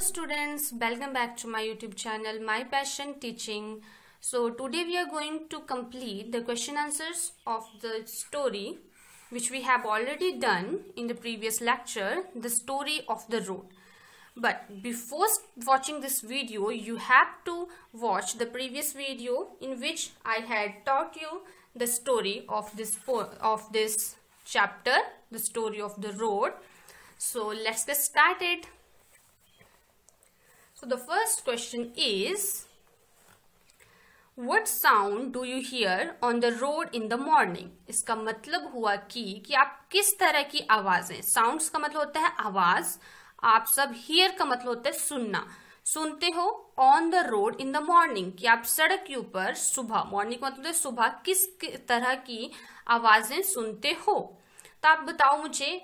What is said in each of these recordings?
Hello students, welcome back to my YouTube channel My Passion Teaching. So today we are going to complete the question answers of the story which we have already done in the previous lecture, the story of the road. But before watching this video, you have to watch the previous video in which I had taught you the story of this of this chapter, the story of the road. So let's get started. So the first question is what sound do you hear on the road in the morning इसका मतलब हुआ कि कि आप किस तरह की आवाजें साउंड का मतलब होता है आवाज आप सब हियर का मतलब होता है सुनना सुनते हो on the road in the morning कि आप सड़क के ऊपर सुबह मॉर्निंग का मतलब तो सुबह किस तरह की आवाजें सुनते हो तो आप बताओ मुझे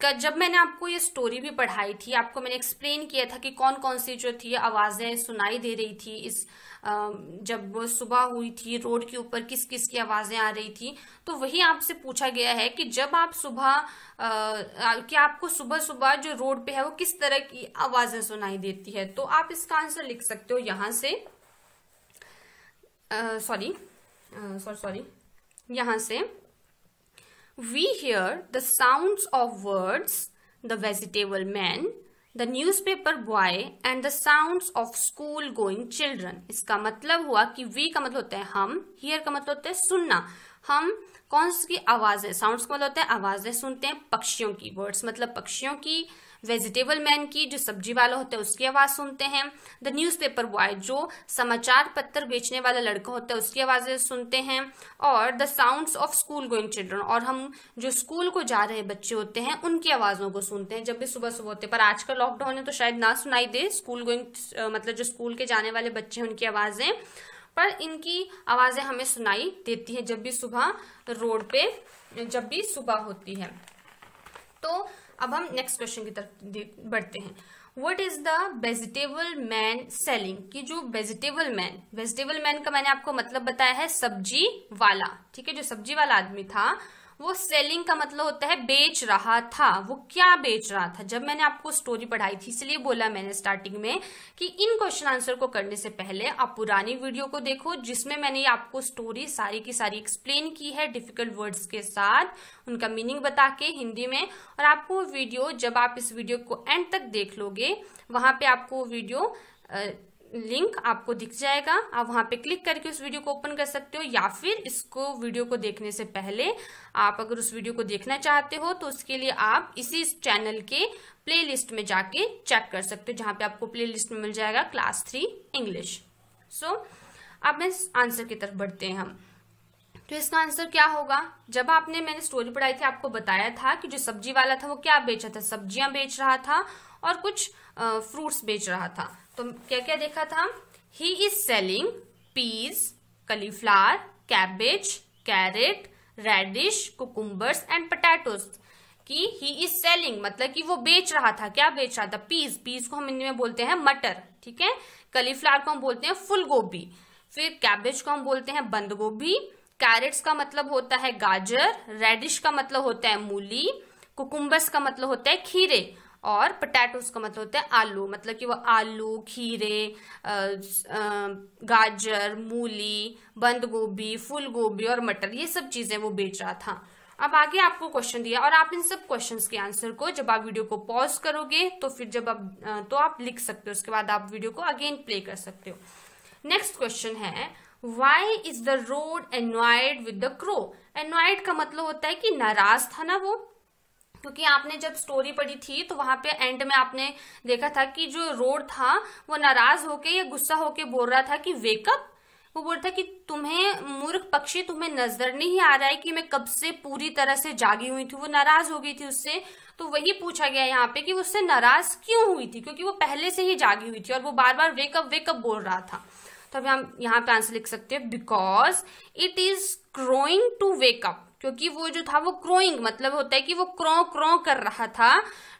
का जब मैंने आपको ये स्टोरी भी पढ़ाई थी आपको मैंने एक्सप्लेन किया था कि कौन कौन सी जो थी आवाज़ें सुनाई दे रही थी इस जब सुबह हुई थी रोड के ऊपर किस किस की आवाज़ें आ रही थी तो वही आपसे पूछा गया है कि जब आप सुबह कि आपको सुबह सुबह जो रोड पे है वो किस तरह की आवाज़ें सुनाई देती है तो आप इसका आंसर लिख सकते हो यहां से सॉरी सॉरी सॉरी यहाँ से we hear the sounds of words, the vegetable man, the newspaper boy and the sound of school going children इसका मतलब हुआ कि वी का मतलब होता है हम हियर का मतलब होता है सुनना हम कौन सी आवाजें साउंड्स का मतलब होता है आवाजें सुनते हैं पक्षियों की वर्ड्स मतलब पक्षियों की वेजिटेबल मैन की जो सब्जी वाला होता है उसकी आवाज़ सुनते हैं द न्यूज पेपर बॉय जो समाचार पत्र बेचने वाला लड़का होता है उसकी आवाज़ें सुनते हैं और the sound of school going children और हम जो स्कूल को जा रहे बच्चे होते हैं उनकी आवाज़ों को सुनते हैं जब भी सुबह सुबह होते हैं पर आज का लॉकडाउन है तो शायद ना सुनाई दे स्कूल गोइंग मतलब जो स्कूल के जाने वाले बच्चे हैं उनकी आवाज़ें पर इनकी आवाज़ें हमें सुनाई देती हैं जब भी सुबह रोड पे जब भी सुबह होती है तो अब हम नेक्स्ट क्वेश्चन की तरफ बढ़ते हैं what is the vegetable man selling की जो वेजिटेबल मैन वेजिटेबल मैन का मैंने आपको मतलब बताया है सब्जी वाला ठीक है जो सब्जी वाला आदमी था वो सेलिंग का मतलब होता है बेच रहा था वो क्या बेच रहा था जब मैंने आपको स्टोरी पढ़ाई थी इसलिए बोला मैंने स्टार्टिंग में कि इन क्वेश्चन आंसर को करने से पहले आप पुरानी वीडियो को देखो जिसमें मैंने आपको स्टोरी सारी की सारी एक्सप्लेन की है डिफिकल्ट वर्ड्स के साथ उनका मीनिंग बता के हिंदी में और आपको वीडियो जब आप इस वीडियो को एंड तक देख लोगे वहां पे आपको वीडियो लिंक आपको दिख जाएगा आप वहां पे क्लिक करके उस वीडियो को ओपन कर सकते हो या फिर इसको वीडियो को देखने से पहले आप अगर उस वीडियो को देखना चाहते हो तो उसके लिए आप इसी इस चैनल के प्लेलिस्ट में जाके चेक कर सकते हो जहां पे आपको प्लेलिस्ट में मिल जाएगा क्लास थ्री इंग्लिश सो अब मैं आंसर की तरफ बढ़ते हैं हम तो इसका आंसर क्या होगा जब आपने मैंने स्टोरी पढ़ाई थी आपको बताया था कि जो सब्जी वाला था वो क्या बेच रहा था सब्जियां बेच रहा था और कुछ फ्रूट्स बेच रहा था तो क्या क्या देखा था हम he is selling peas cauliflower cabbage carrot radish cucumbers and potatoes कि ही इज सेलिंग मतलब कि वो बेच रहा था क्या बेच रहा था पीज पीज को हम हिंदी में बोलते हैं मटर ठीक है कलीफ्लावर को हम बोलते हैं फुल गोभी फिर कैबेज को हम बोलते हैं बंद गोभी कैरेट्स का मतलब होता है गाजर रेडिश का मतलब होता है मूली कुकुम्बर्स का मतलब होता है खीरे और पटेटो का मतलब होता है आलू मतलब कि वह आलू खीरे गाजर मूली बंद गोभी फूल गोभी और मटर ये सब चीज़ें वो बेच रहा था अब आगे आपको क्वेश्चन दिया और आप इन सब क्वेश्चंस के आंसर को जब आप वीडियो को पॉज करोगे तो फिर जब आप तो आप लिख सकते हो उसके बाद आप वीडियो को अगेन प्ले कर सकते हो नेक्स्ट क्वेश्चन है why is the road annoyed with the crow annoyed का मतलब होता है कि नाराज था ना वो क्योंकि आपने जब स्टोरी पढ़ी थी तो वहां पे एंड में आपने देखा था कि जो रोड था वो नाराज होके या गुस्सा होके बोल रहा था कि वेकअप वो बोल रहा था कि तुम्हें मूर्ख पक्षी तुम्हें नजर नहीं आ रहा है कि मैं कब से पूरी तरह से जागी हुई थी वो नाराज हो गई थी उससे तो वही पूछा गया यहाँ पे कि उससे नाराज क्यों हुई थी क्योंकि वो पहले से ही जागी हुई थी और वो बार बार वेकअप वेकअप बोल रहा था तो अभी हम यहाँ पे आंसर लिख सकते हैं because it is growing to wake up क्योंकि वो जो था वो क्रोइंग मतलब होता है कि वो क्रो क्रो कर रहा था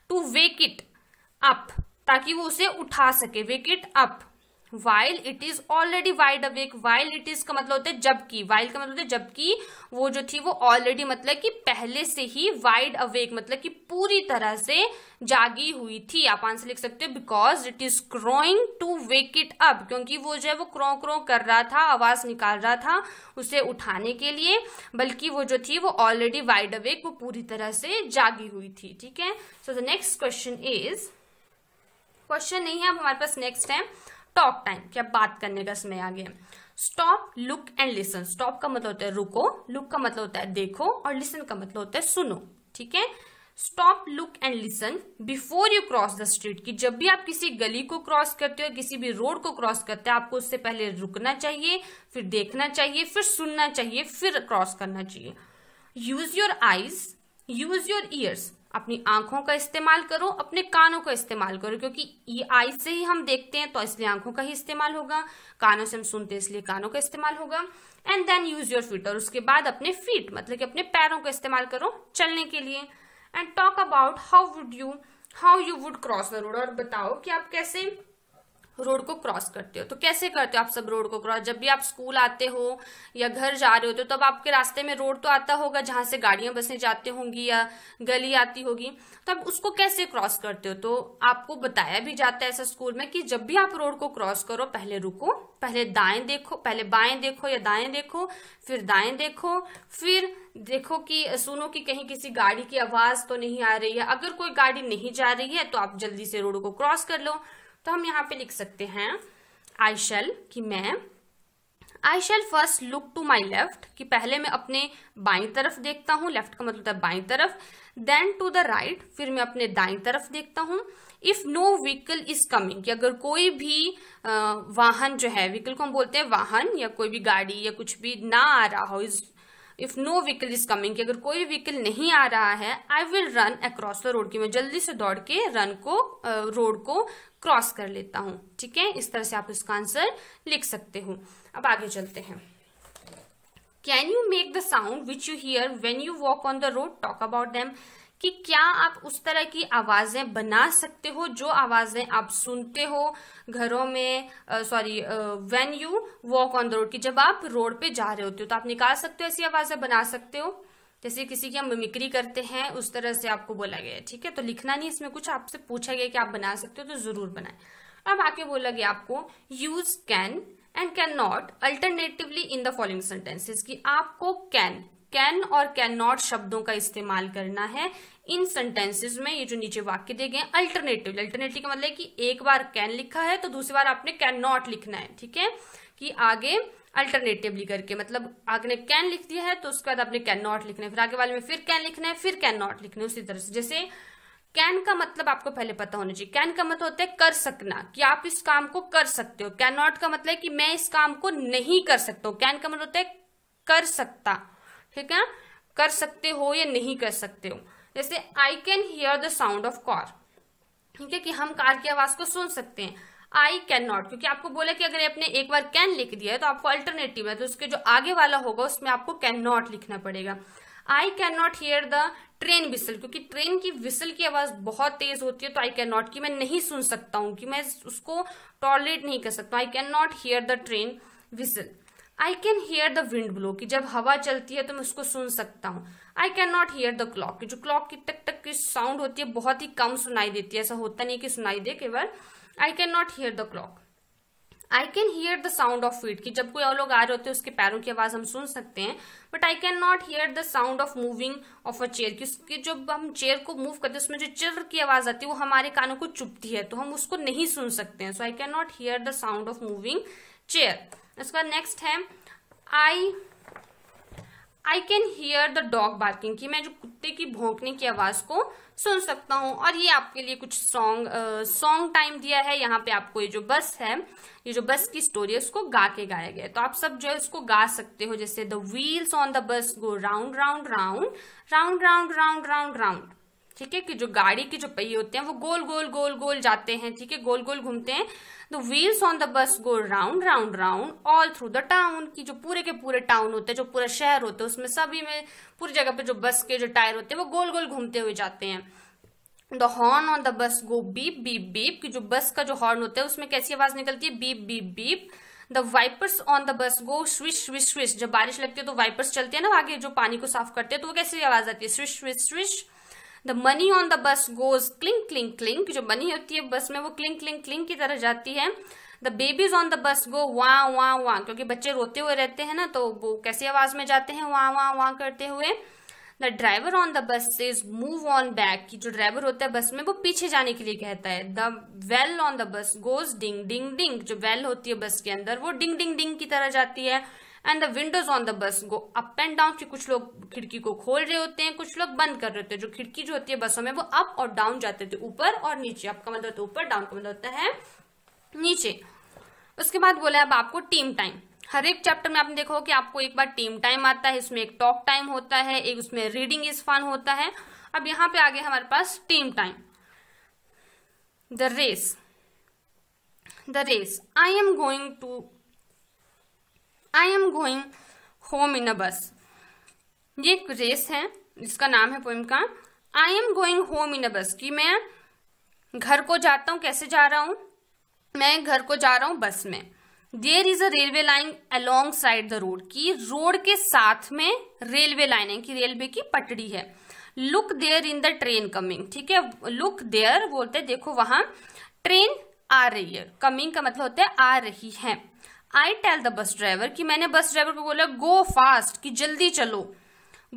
टू वेक इट अप ताकि वो उसे उठा सके wake it up while it is already wide awake while it is का मतलब होता है जबकि वाइल का मतलब होता है जबकि वो जो थी वो ऑलरेडी मतलब कि पहले से ही वाइड अवेक मतलब कि पूरी तरह से जागी हुई थी आप आंसर लिख सकते हो because it is crowing to wake it up क्योंकि वो जो है वो क्रो क्रो कर रहा था आवाज निकाल रहा था उसे उठाने के लिए बल्कि वो जो थी वो ऑलरेडी वाइड अवेक वो पूरी तरह से जागी हुई थी ठीक है so the next question is question नहीं है अब हमारे पास नेक्स्ट है स्टॉप टाइम क्या बात करने का समय आ गया stop look and listen stop का मतलब होता है रुको लुक का मतलब होता है देखो और लिसन का मतलब होता है सुनो ठीक है stop look and listen before you cross the street कि जब भी आप किसी गली को क्रॉस करते हो किसी भी रोड को क्रॉस करते हो आपको उससे पहले रुकना चाहिए फिर देखना चाहिए फिर सुनना चाहिए फिर क्रॉस करना चाहिए use your eyes use your ears अपनी आंखों का इस्तेमाल करो अपने कानों का इस्तेमाल करो क्योंकि ये आई से ही हम देखते हैं तो इसलिए आंखों का ही इस्तेमाल होगा कानों से हम सुनते हैं इसलिए कानों का इस्तेमाल होगा and then use your feet और उसके बाद अपने फीट मतलब कि अपने पैरों का इस्तेमाल करो चलने के लिए and talk about how would you how you would cross the road और बताओ कि आप कैसे रोड को क्रॉस करते हो तो कैसे करते हो आप सब रोड को क्रॉस जब भी आप स्कूल आते हो या घर जा रहे होते हो तब आपके रास्ते में रोड तो आता होगा जहां से गाड़ियां बसे जाती होंगी या गली आती होगी तो आप उसको कैसे क्रॉस करते हो तो आपको बताया भी जाता है ऐसा स्कूल में कि जब भी आप रोड को क्रॉस करो पहले रुको पहले दाएं देखो पहले बाएं देखो या दाएं देखो फिर दाएं देखो फिर देखो कि सुनो कि कहीं किसी गाड़ी की आवाज तो नहीं आ रही है अगर कोई गाड़ी नहीं जा रही है तो आप जल्दी से रोड को क्रॉस कर लो तो हम यहाँ पे लिख सकते हैं आई शेल कि मैं I shall first look to my left कि पहले मैं अपने बाई तरफ देखता हूँ लेफ्ट का मतलब है बाई तरफ देन टू द राइट फिर मैं अपने दाई तरफ देखता हूँ if no vehicle is coming कि अगर कोई भी वाहन जो है व्हीकल को हम बोलते हैं वाहन या कोई भी गाड़ी या कुछ भी ना आ रहा हो is if no vehicle is coming कि अगर कोई व्हीकल नहीं आ रहा है I will run across the road की मैं जल्दी से दौड़ के रन को रोड को क्रॉस कर लेता हूँ ठीक है इस तरह से आप उसका आंसर लिख सकते हो अब आगे चलते हैं can you make the sound which you hear when you walk on the road talk about them कि क्या आप उस तरह की आवाजें बना सकते हो जो आवाजें आप सुनते हो घरों में sorry when you walk on the road की जब आप रोड पे जा रहे होते हो तो आप निकाल सकते हो ऐसी आवाजें बना सकते हो जैसे किसी की हम मिमिक्री करते हैं उस तरह से आपको बोला गया है ठीक है तो लिखना नहीं इसमें कुछ आपसे पूछा गया कि आप बना सकते हो तो जरूर बनाए अब आके बोला गया आपको use can and can not alternatively in the following sentences कि आपको कैन कैन और कैन नॉट शब्दों का इस्तेमाल करना है इन सेंटेंसेस में ये जो नीचे वाक्य दिए गए अल्टरनेटिव अल्टरनेटिव का मतलब कि एक बार कैन लिखा है तो दूसरी बार आपने कैन नॉट लिखना है ठीक है कि आगे अल्टरनेटिवली करके मतलब आपने कैन लिख दिया है तो उसके बाद आपने कैन नॉट लिखना है फिर आगे वाले में फिर कैन लिखना है फिर कैन नॉट लिखना है उसी तरह से जैसे कैन का मतलब आपको पहले पता होना चाहिए कैन का मतलब होता है कर सकना कि आप इस काम को कर सकते हो कैन नॉट का मतलब है कि मैं इस काम को नहीं कर सकता कैन का मतलब होता है कर सकता ठीक है कर सकते हो या नहीं कर सकते हो जैसे I can hear the sound of car ठीक है कि हम कार की आवाज को सुन सकते हैं आई कैन नॉट क्योंकि आपको बोला कि अगर आपने एक बार कैन लिख दिया है तो आपको अल्टरनेटिव है तो उसके जो आगे वाला होगा उसमें आपको कैन नॉट लिखना पड़ेगा I can not hear the train whistle क्योंकि ट्रेन की विसल की आवाज बहुत तेज होती है तो आई कैन नॉट की मैं नहीं सुन सकता हूं कि मैं उसको टॉलरेट नहीं कर सकता I can not hear the train whistle I can hear the wind blow कि जब हवा चलती है तो मैं उसको सुन सकता हूँ I can not hear the clock जो क्लॉक की टक टक की साउंड होती है बहुत ही कम सुनाई देती है ऐसा होता नहीं कि सुनाई दे केवल I can not hear the clock I can hear the sound of feet कि जब कोई और लोग आ रहे होते हैं उसके पैरों की आवाज हम सुन सकते हैं but I can not hear the sound of moving of a chair क्योंकि जब हम चेयर को मूव करते हैं उसमें जो चिर की आवाज आती है वो हमारे कानों को चुपती है तो हम उसको नहीं सुन सकते हैं so I can not hear the sound of moving chair इसका नेक्स्ट है I I can hear the dog barking की मैं जो कुत्ते की भोंकने की आवाज़ को सुन सकता हूँ और ये आपके लिए कुछ सॉन्ग सॉन्ग टाइम दिया है यहाँ पे आपको ये जो बस है ये जो बस की स्टोरी है उसको गा के गाया गया है तो आप सब जो है उसको गा सकते हो जैसे the wheels on the bus go round round round round round round round round ठीक है कि जो गाड़ी के जो पहिए होते हैं वो गोल गोल गोल गोल जाते हैं ठीक है गोल गोल घूमते हैं the wheels on the bus go round round round all through the town की जो पूरे के पूरे टाउन होते हैं जो पूरा शहर होता है उसमें सभी में पूरी जगह पे जो बस के जो टायर होते हैं वो गोल गोल घूमते हुए जाते हैं the horn on the bus go beep beep beep की जो बस का जो हॉर्न होता है उसमें कैसी आवाज निकलती है beep beep beep the wipers on the bus go swish swish swish जब बारिश लगती है तो वाइपर्स चलते हैं ना आगे जो पानी को साफ करते हैं तो वो कैसी आवाज आती है swish swish swish the money on the bus goes clink clink clink जो मनी होती है बस में वो क्लिंक क्लिंक क्लिंक की तरह जाती है the babies on the bus गो वाह वाह वाह क्योंकि बच्चे रोते हुए रहते हैं ना तो वो कैसी आवाज में जाते हैं वाह वाह वाह करते हुए the driver on the bus is move on back की जो ड्राइवर होता है बस में वो पीछे जाने के लिए कहता है the bell on the bus goes ding ding ding जो वेल होती है बस के अंदर वो डिंग डिंग डिंग की तरह जाती है and the windows on the bus go up and down की कुछ लोग खिड़की को खोल रहे होते हैं कुछ लोग बंद कर रहे होते हैं जो खिड़की जो होती है बसों में वो अप और डाउन जाते थे ऊपर और नीचे अप का मतलब होता है ऊपर डाउन का मतलब होता है नीचे उसके बाद बोला अब आपको टीम टाइम हर एक चैप्टर में आपने देखा हो कि आपको एक बार टीम टाइम आता है इसमें एक टॉक टाइम होता है एक उसमें रीडिंग इज फन होता है अब यहाँ पे आगे हमारे पास team time the race the race I am going to I am going home in a bus ये एक रेस है जिसका नाम है पोइम का I am going home in a bus कि मैं घर को जाता हूँ कैसे जा रहा हूं मैं घर को जा रहा हूँ बस में there is a railway line alongside the road की रोड के साथ में रेलवे लाइन है कि रेलवे की पटड़ी है look there in the train coming ठीक है लुक देयर बोलते देखो वहां ट्रेन आ रही है कमिंग का मतलब होता है आ रही है I tell the bus driver कि मैंने बस ड्राइवर को बोला गो फास्ट कि जल्दी चलो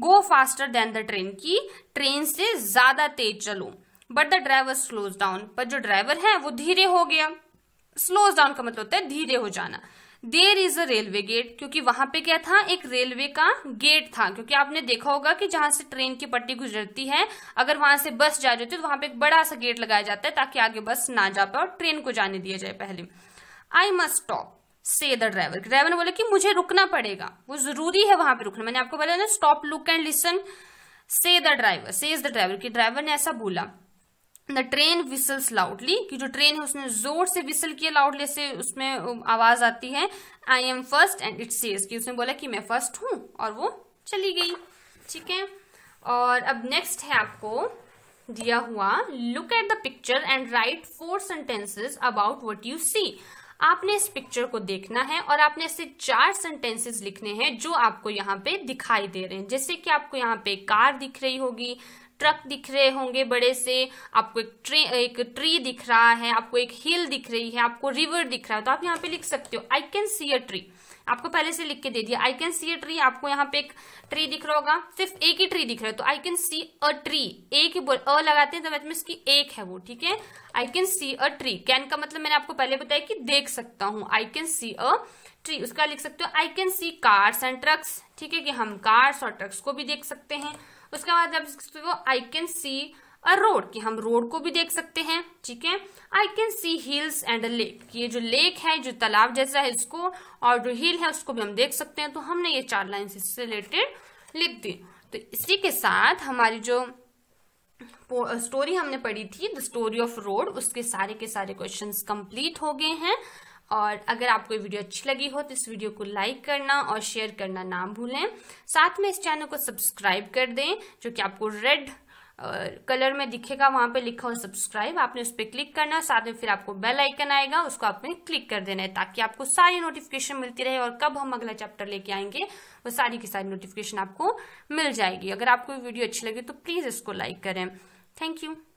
go faster than the train की ट्रेन से ज्यादा तेज चलो but the driver slows down पर जो ड्राइवर है वो धीरे हो गया स्लोज डाउन का मतलब होता है धीरे हो जाना there is a railway gate क्योंकि वहां पे क्या था एक रेलवे का गेट था क्योंकि आपने देखा होगा कि जहां से ट्रेन की पट्टी गुजरती है अगर वहां से बस जा रही होती है तो वहां पे एक बड़ा सा गेट लगाया जाता है ताकि आगे बस ना जा पाए और ट्रेन को जाने दिया जाए पहले I must stop say the driver driver ने बोला कि मुझे रुकना पड़ेगा वो जरूरी है वहां पे रुकना मैंने आपको बोला ना stop look and listen say the driver say is the driver कि ड्राइवर ने ऐसा बोला द ट्रेन विसल्स लाउडली कि जो ट्रेन है उसने जोर से विसल किया लाउडली से उसमें आवाज आती है I am first and it says कि उसने बोला कि मैं फर्स्ट हूं और वो चली गई ठीक है और अब नेक्स्ट है आपको दिया हुआ look at the picture and write four sentences about what you see आपने इस पिक्चर को देखना है और आपने ऐसे चार सेंटेंसेस लिखने हैं जो आपको यहाँ पे दिखाई दे रहे हैं जैसे कि आपको यहाँ पे कार दिख रही होगी ट्रक दिख रहे होंगे बड़े से आपको एक ट्री एक ट्री दिख रहा है आपको एक हिल दिख रही है आपको रिवर दिख रहा है तो आप यहाँ पे लिख सकते हो I can see a tree आपको पहले से लिख के दे दिया आई कैन सी ए ट्री आपको यहाँ पे एक ट्री दिख रहा होगा सिर्फ एक ही ट्री दिख रहा है तो आई कैन सी अ ट्री एक ही अ लगाते हैं तो मतलब इसकी एक है वो ठीक है I can see a tree can का मतलब मैंने आपको पहले बताया कि देख सकता हूँ I can see a tree उसका लिख सकते हो I can see cars and trucks ठीक है कि हम कार्स और ट्रक्स को भी देख सकते हैं उसके बाद आप आई कैन सी अ रोड कि हम रोड को भी देख सकते हैं ठीक है I can see hills and a lake ये जो लेक है जो तालाब जैसा है इसको और जो हिल है उसको भी हम देख सकते हैं तो हमने ये चार लाइन इससे रिलेटेड लिख दी तो इसी के साथ हमारी जो स्टोरी हमने पढ़ी थी द स्टोरी ऑफ रोड उसके सारे के सारे क्वेश्चंस कंप्लीट हो गए हैं और अगर आपको वीडियो अच्छी लगी हो तो इस वीडियो को लाइक करना और शेयर करना ना भूलें साथ में इस चैनल को सब्सक्राइब कर दें जो कि आपको रेड कलर में दिखेगा वहां पे लिखा हो सब्सक्राइब आपने उस पर क्लिक करना साथ में फिर आपको बेल आइकन आएगा उसको आपने क्लिक कर देना है ताकि आपको सारी नोटिफिकेशन मिलती रहे और कब हम अगला चैप्टर लेके आएंगे वो सारी की सारी नोटिफिकेशन आपको मिल जाएगी अगर आपको वीडियो अच्छी लगे तो प्लीज इसको लाइक करें थैंक यू